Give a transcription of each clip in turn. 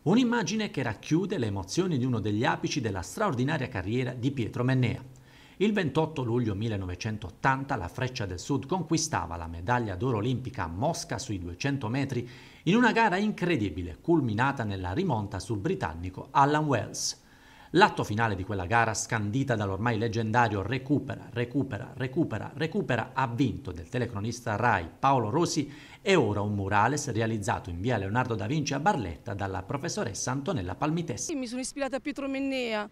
Un'immagine che racchiude le emozioni di uno degli apici della straordinaria carriera di Pietro Mennea. Il 28 luglio 1980 la Freccia del Sud conquistava la medaglia d'oro olimpica a Mosca sui 200 metri in una gara incredibile culminata nella rimonta sul britannico Alan Wells. L'atto finale di quella gara, scandita dall'ormai leggendario recupera, recupera, recupera, recupera, ha vinto del telecronista Rai Paolo Rosi è ora un murales realizzato in via Leonardo da Vinci a Barletta dalla professoressa Antonella Palmitessi. Mi sono ispirata a Pietro Mennea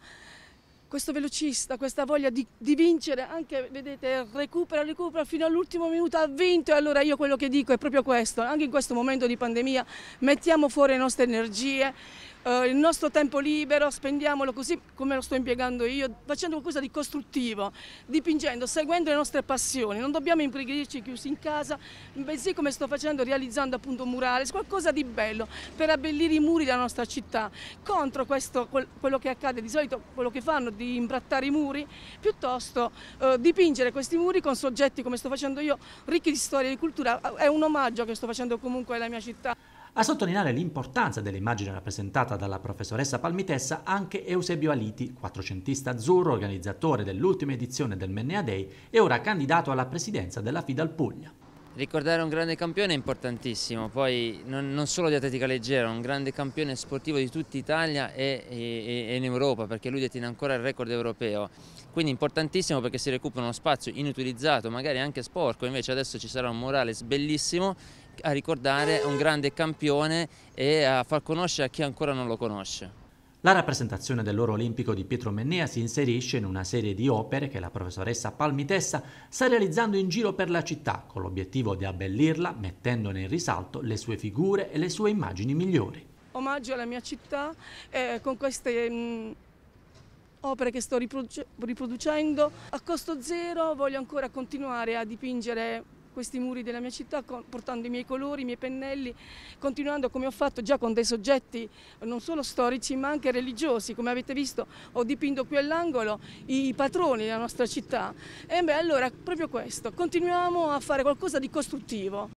questo velocista, questa voglia di, di, vincere, anche vedete, recupera, recupera fino all'ultimo minuto, ha vinto e allora io quello che dico è proprio questo, anche in questo momento di pandemia mettiamo fuori le nostre energie, eh, il nostro tempo libero, spendiamolo così come lo sto impiegando io, facendo qualcosa di costruttivo, dipingendo, seguendo le nostre passioni, non dobbiamo impregrirci chiusi in casa, bensì come sto facendo realizzando appunto un murales, qualcosa di bello per abbellire i muri della nostra città, contro questo, quello che accade di solito, quello che fanno di imbrattare i muri, piuttosto eh, dipingere questi muri con soggetti come sto facendo io, ricchi di storia e di cultura, è un omaggio che sto facendo comunque alla mia città. A sottolineare l'importanza dell'immagine rappresentata dalla professoressa Palmitessa anche Eusebio Aliti, quattrocentista azzurro, organizzatore dell'ultima edizione del Mennea Day e ora candidato alla presidenza della FIDAL Puglia. Ricordare un grande campione è importantissimo, poi non, non, solo di atletica leggera, un grande campione sportivo di tutta Italia e, e, e in Europa, perché lui detiene ancora il record europeo. Quindi importantissimo perché si recupera uno spazio inutilizzato, magari anche sporco, invece adesso ci sarà un Morales bellissimo a ricordare un grande campione e a far conoscere a chi ancora non lo conosce. La rappresentazione dell'oro olimpico di Pietro Mennea si inserisce in una serie di opere che la professoressa Palmitessa sta realizzando in giro per la città con l'obiettivo di abbellirla mettendone in risalto le sue figure e le sue immagini migliori. Omaggio alla mia città eh, con queste mh, mm, opere che sto riproducendo. A costo zero voglio ancora continuare a dipingere questi muri della mia città portando i miei colori, i miei pennelli, continuando come ho fatto già con dei soggetti non solo storici ma anche religiosi, come avete visto ho dipinto qui all'angolo i patroni della nostra città. E beh allora proprio questo, continuiamo a fare qualcosa di costruttivo.